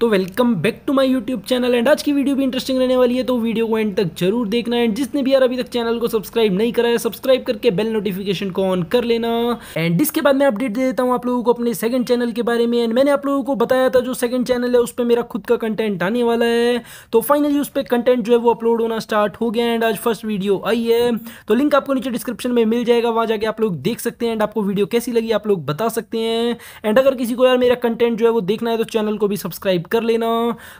तो welcome back to my YouTube channel and आज की वीडियो भी इंटरेस्टिंग रहने वाली है तो वीडियो को एंड तक जरूर देखना एंड जिसने भी यार अभी तक चैनल को सब्सक्राइब नहीं करा है सब्सक्राइब करके बेल नोटिफिकेशन को ऑन कर लेना एंड इसके बाद मैं अपडेट दे देता हूँ आप लोगों को अपने सेकंड चैनल के बारे में एंड मैंने आप लोगों को बताया था जो सेकंड चैनल है उस पर मेरा खुद का कंटेंट आने वाला है तो फाइनली उस पर कंटेंट जो है वो अपलोड होना स्टार्ट हो गया एंड आज फर्स्ट वीडियो आई है तो लिंक आपको नीचे डिस्क्रिप्शन में मिल जाएगा वहाँ जाके आप लोग देख सकते हैं एंड आपको वीडियो कैसी लगी आप लोग बता सकते हैं एंड अगर किसी को यार मेरा कंटेंट जो है वो देखना है तो चैनल को भी सब्सक्राइब कर लेना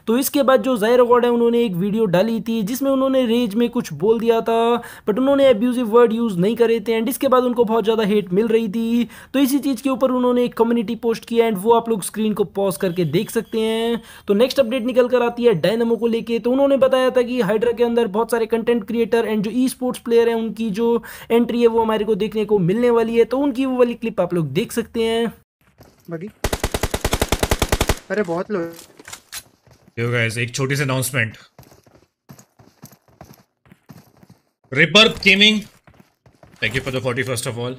तो इसके बाद जो जाहिर गॉड है उन्होंने एक वीडियो डाली थी जिसमें उन्होंने रेज में कुछ बोल दिया था बट उन्होंने एब्यूजिव वर्ड यूज़ नहीं करे थे एंड इसके बाद उनको बहुत ज़्यादा हेट मिल रही थी तो इसी चीज़ के ऊपर उन्होंने एक कम्युनिटी पोस्ट किया एंड वो आप लोग स्क्रीन को पॉज करके देख सकते हैं तो नेक्स्ट अपडेट निकल कर आती है डायनमो को लेकर तो उन्होंने बताया था कि हाइड्रा के अंदर बहुत सारे कंटेंट क्रिएटर एंड जो ई स्पोर्ट्स प्लेयर है उनकी जो एंट्री है वो हमारे को देखने को मिलने वाली है तो उनकी वो वाली क्लिप आप लोग देख सकते हैं अरे बहुत लोग देखो गाइस एक छोटी सी announcement rebirth gaming thank you for the forty first of all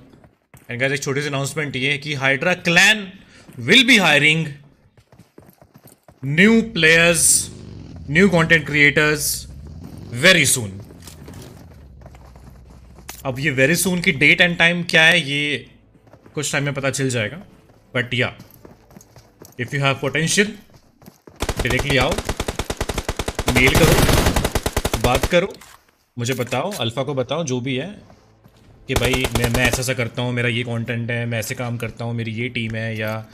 and guys एक छोटी सी अनाउंसमेंट ये कि hydra clan will be hiring new players new content creators very soon अब ये वेरी सून की डेट एंड टाइम क्या है ये कुछ टाइम में पता चल जाएगा but yeah if you have potential directly आओ मेल करो बात करो मुझे बताओ अल्फ़ा को बताओ जो भी है कि भाई मैं मैं ऐसा ऐसा करता हूँ मेरा ये कंटेंट है मैं ऐसे काम करता हूँ मेरी ये टीम है या आ,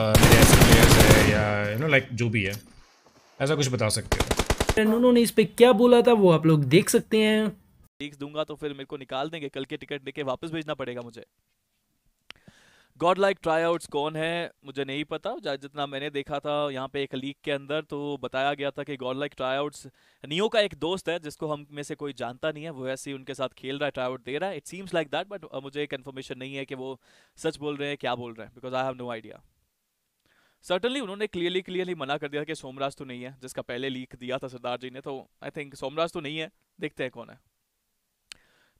मेरे ऐसे प्लेयर्स है या यू नो लाइक जो भी है ऐसा कुछ बता सकते हो उन्होंने इस पर क्या बोला था वो आप लोग देख सकते हैं देख दूंगा तो फिर मेरे को निकाल देंगे कल के टिकट लेके वापस भेजना पड़ेगा मुझे गॉड लाइक ट्राई आउट्स कौन है मुझे नहीं पता जितना मैंने देखा था यहाँ पे एक लीक के अंदर तो बताया गया था कि god like tryouts Neo का एक दोस्त है जिसको हम में से कोई जानता नहीं है वो ऐसे ही उनके साथ खेल रहा है ट्राई आउट दे रहा है it seems like that but मुझे कन्फर्मेशन नहीं है कि वो सच बोल रहे हैं क्या बोल रहे हैं because I have no idea certainly उन्होंने क्लियरली क्लियरली मना कर दिया कि सोमराज तो नहीं है जिसका पहले लीक दिया था सरदार जी ने तो आई थिंक सोमराज तो नहीं है देखते हैं कौन है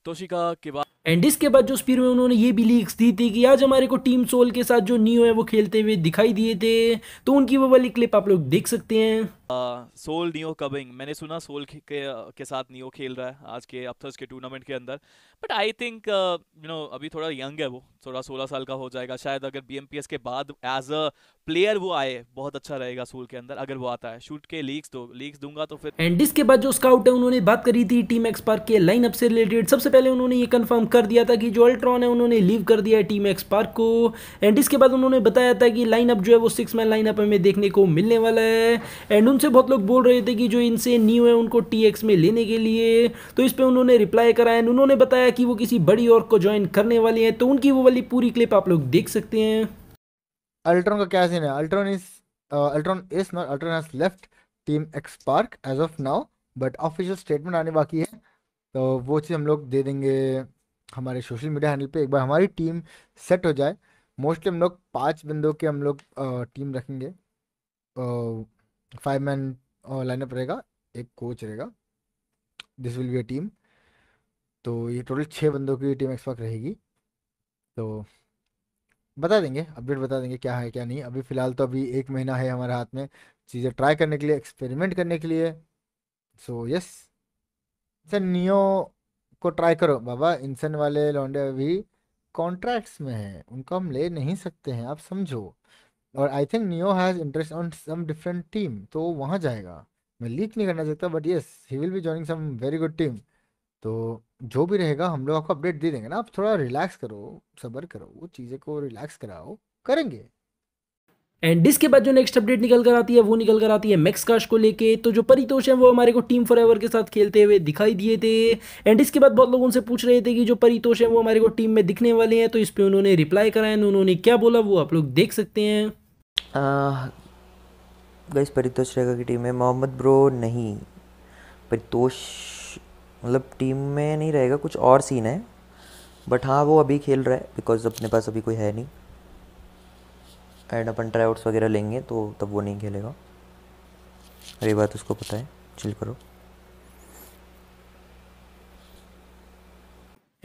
तोशिका के बाद एंड इसके बाद जो स्पीड में उन्होंने ये भी लीक्स दी थी कि आज हमारे को टीम सोल के साथ जो नियो है वो खेलते हुए दिखाई दिए थे तो उनकी वो वाली क्लिप आप लोग देख सकते हैं सोल नियो कबिंग मैंने सुना सोल के, के के साथ नियो खेल रहा है आज के अफ्थर्स के टूर्नामेंट के अंदर but I think you know अभी थोड़ा यंग है वो थोड़ा सोलह साल का हो जाएगा शायद अगर बी के बाद एज अ प्लेयर वो आए बहुत अच्छा रहेगा सोल के अंदर अगर वो आता है शूट के लीक्स दो लीक्स दूंगा तो फिर एंड इसके बाद जो स्काउट है उन्होंने बात करी थी टीम एक्सपार्क के लाइनअप से रिलेटेड सबसे पहले उन्होंने ये कन्फर्म कर दिया था कि जो अल्ट्रॉन है उन्होंने लीव कर दिया है टीम एक्स पार्क को एंड इसके बाद उन्होंने बताया था कि लाइनअप जो है वो सिक्स मैन लाइनअप हमें देखने को मिलने वाला है एंड उनसे बहुत लोग बोल रहे थे कि जो इनसे न्यू है उनको टी में लेने के लिए तो इस पर उन्होंने रिप्लाई करा एंड उन्होंने बताया कि वो किसी बड़ी और को ज्वाइन करने वाले हैं तो उनकी वो वाली पूरी क्लिप आप लोग देख सकते हैं अल्ट्रॉन का क्या सीन है Ultron is Ultron is not Ultron has left team XSpark as of now but official statement आने बाकी है तो वो चीज़ हम लोग दे देंगे हमारे सोशल मीडिया हैंडल पे एक बार हमारी टीम सेट हो जाए मोस्टली हम लोग पाँच बंदों के हम लोग टीम रखेंगे फाइव मैन लाइनअप रहेगा एक कोच रहेगा this will be a team तो ये टोटल छः बंदों की टीम एक्सपेक्ट रहेगी तो बता देंगे अपडेट बता देंगे क्या है क्या नहीं अभी फ़िलहाल तो अभी एक महीना है हमारे हाथ में चीज़ें ट्राई करने के लिए एक्सपेरिमेंट करने के लिए सो यस सर नियो को ट्राई करो बाबा इंसन वाले लौंडे अभी कॉन्ट्रैक्ट्स में हैं उनको हम ले नहीं सकते हैं आप समझो और I think Neo has interest on some different team तो वहाँ जाएगा मैं लीक नहीं करना चाहता but yes he will be joining some very good team तो जो भी रहेगा हम लोग आपको अपडेट दे देंगे ना आप थोड़ा रिलैक्स करो सबर करो वो चीज़ें को रिलैक्स कराओ करेंगे एंड इसके बाद जो नेक्स्ट अपडेट निकल कर आती है वो निकल कर आती है मैक्स काश को लेके तो जो परितोष है वो हमारे को टीम फॉर के साथ खेलते हुए दिखाई दिए थे एंड इसके बाद बहुत लोग उनसे पूछ रहे थे कि जो परितोष है वो हमारे को टीम में दिखने वाले हैं तो इस पर उन्होंने रिप्लाई करा एंड उन्होंने क्या बोला वो आप लोग देख सकते हैं गैस परितोष रेखा की टीम में मोहम्मद ब्रो नहीं परितोष मतलब टीम में नहीं रहेगा कुछ और सीन है बट हाँ वो अभी खेल रहा है बिकॉज अपने पास अभी कोई है नहीं एंड अपन ट्राई आउट्स वगैरह लेंगे तो तब वो नहीं खेलेगा अरे बात उसको पता है चिल करो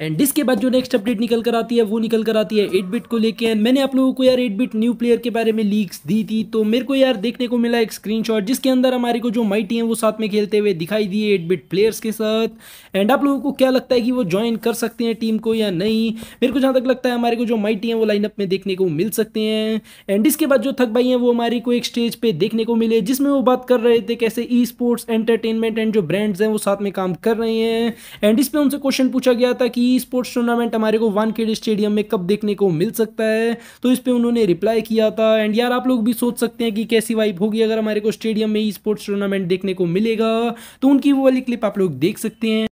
एंड इसके बाद जो नेक्स्ट अपडेट निकल कर आती है वो निकल कर आती है एट बिट को लेके एंड मैंने आप लोगों को यार एट बिट न्यू प्लेयर के बारे में लीक्स दी थी तो मेरे को यार देखने को मिला एक स्क्रीनशॉट जिसके अंदर हमारे को जो माइटी है वो साथ में खेलते हुए दिखाई दिए एट बिट प्लेयर्स के साथ एंड आप लोगों को क्या लगता है कि वो ज्वाइन कर सकते हैं टीम को या नहीं मेरे को जहाँ तक लगता है हमारे को जो माइटी है वो लाइनअप में देखने को मिल सकते हैं एंड इसके बाद जो थक भाई हैं वो हमारे को एक स्टेज पर देखने को मिले जिसमें वो बात कर रहे थे कैसे ई स्पोर्ट्स एंटरटेनमेंट एंड जो ब्रांड्स हैं वो साथ में काम कर रहे हैं एंड इस पर उनसे क्वेश्चन पूछा गया था कि ई स्पोर्ट्स टूर्नामेंट हमारे को वानखेड़े स्टेडियम में कब देखने को मिल सकता है तो इस पर उन्होंने रिप्लाई किया था एंड यार आप लोग भी सोच सकते हैं कि कैसी वाइप होगी अगर हमारे को स्टेडियम में ई स्पोर्ट्स टूर्नामेंट देखने को मिलेगा तो उनकी वो वाली क्लिप आप लोग देख सकते हैं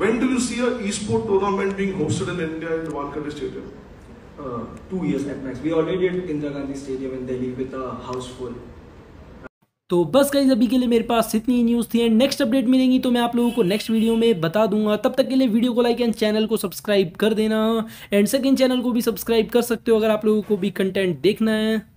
When do you see a e-sport tournament being hosted in India in the Wankhede Stadium? Uh, two years at max. We already did Indira Gandhi Stadium in Delhi with a house full. तो बस कहीं अभी के लिए मेरे पास इतनी news थी and next update मिलेंगी तो मैं आप लोगों को नेक्स्ट वीडियो में बता दूंगा तब तक के लिए वीडियो को लाइक एंड चैनल को सब्सक्राइब कर देना एंड सेकेंड चैनल को भी सब्सक्राइब कर सकते हो अगर आप लोगों को भी कंटेंट देखना है